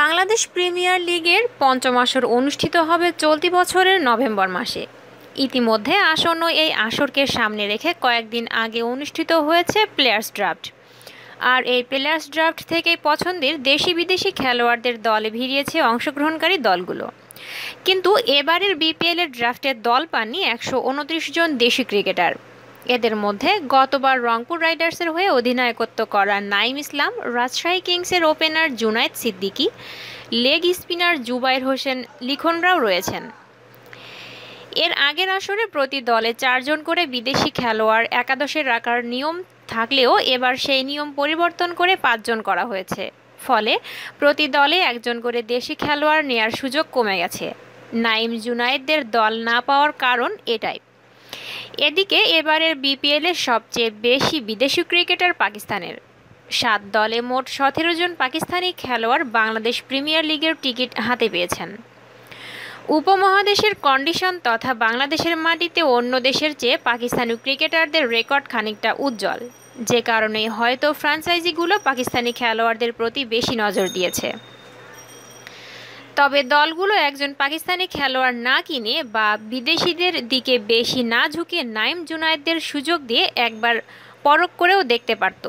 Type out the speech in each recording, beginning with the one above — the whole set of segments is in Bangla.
বাংলাদেশ প্রিমিয়ার লিগের পঞ্চম আসর অনুষ্ঠিত হবে চলতি বছরের নভেম্বর মাসে ইতিমধ্যে আসন্ন এই আসরকে সামনে রেখে কয়েকদিন আগে অনুষ্ঠিত হয়েছে প্লেয়ার্স ড্রাফট আর এই প্লেয়ার্স ড্রাফট থেকেই পছন্দের দেশি বিদেশি খেলোয়াড়দের দলে ভিড়িয়েছে অংশগ্রহণকারী দলগুলো কিন্তু এবারের বিপিএলের ড্রাফটের দল পাননি একশো জন দেশি ক্রিকেটার এদের মধ্যে গতবার রংপুর রাইডার্সের হয়ে অধিনায়কত্ব করা নাইম ইসলাম রাজশাহী কিংসের opener Junaid Siddiqui leg spinner Zubair Hossain লিখনরাও রয়েছেন এর আগের আসরে প্রতি দলে চারজন করে বিদেশি খেলোয়াড় একাদশে রাখার নিয়ম থাকলেও এবার সেই নিয়ম পরিবর্তন করে পাঁচজন করা হয়েছে ফলে প্রতি দলে একজন করে দেশি খেলোয়াড় নেয়ার সুযোগ কমে গেছে নাইম জুনায়েদদের দল না পাওয়ার কারণ এটাই এদিকে এবারের বিপিএলের সবচেয়ে বেশি বিদেশি ক্রিকেটার পাকিস্তানের সাত দলে মোট সতেরো জন পাকিস্তানি খেলোয়াড় বাংলাদেশ প্রিমিয়ার লিগের টিকিট হাতে পেয়েছেন উপমহাদেশের কন্ডিশন তথা বাংলাদেশের মাটিতে অন্য দেশের চেয়ে পাকিস্তানি ক্রিকেটারদের রেকর্ড খানিকটা উজ্জ্বল যে কারণে হয়তো ফ্রাঞ্চাইজিগুলো পাকিস্তানি খেলোয়াড়দের প্রতি বেশি নজর দিয়েছে তবে দলগুলো একজন পাকিস্তানি খেলোয়াড় না কিনে বা বিদেশিদের দিকে বেশি না ঝুঁকে নাইম জুনায়েদদের সুযোগ দিয়ে একবার পরখ করেও দেখতে পারত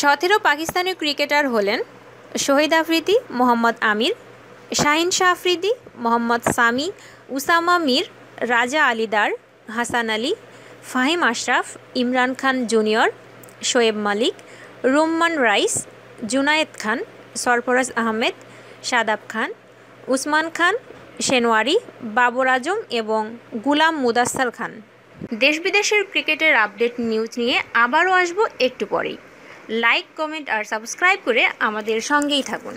সতেরো পাকিস্তানি ক্রিকেটার হলেন শহীদ আফ্রিদি মোহাম্মদ আমির শাহিন শাহ আফ্রিদি মোহাম্মদ সামি উসামা মির রাজা আলিদার হাসান আলী ফাহিম আশরাফ ইমরান খান জুনিয়র শোয়েব মালিক রুম্মান রাইস জুনায়েদ খান সরফরাজ আহমেদ সাদাব খান উসমান খান শেনওয়ারি বাবর আজম এবং গুলাম মুদাস্সার খান দেশ বিদেশের ক্রিকেটের আপডেট নিউজ নিয়ে আবারও আসবো একটু পরেই লাইক কমেন্ট আর সাবস্ক্রাইব করে আমাদের সঙ্গেই থাকুন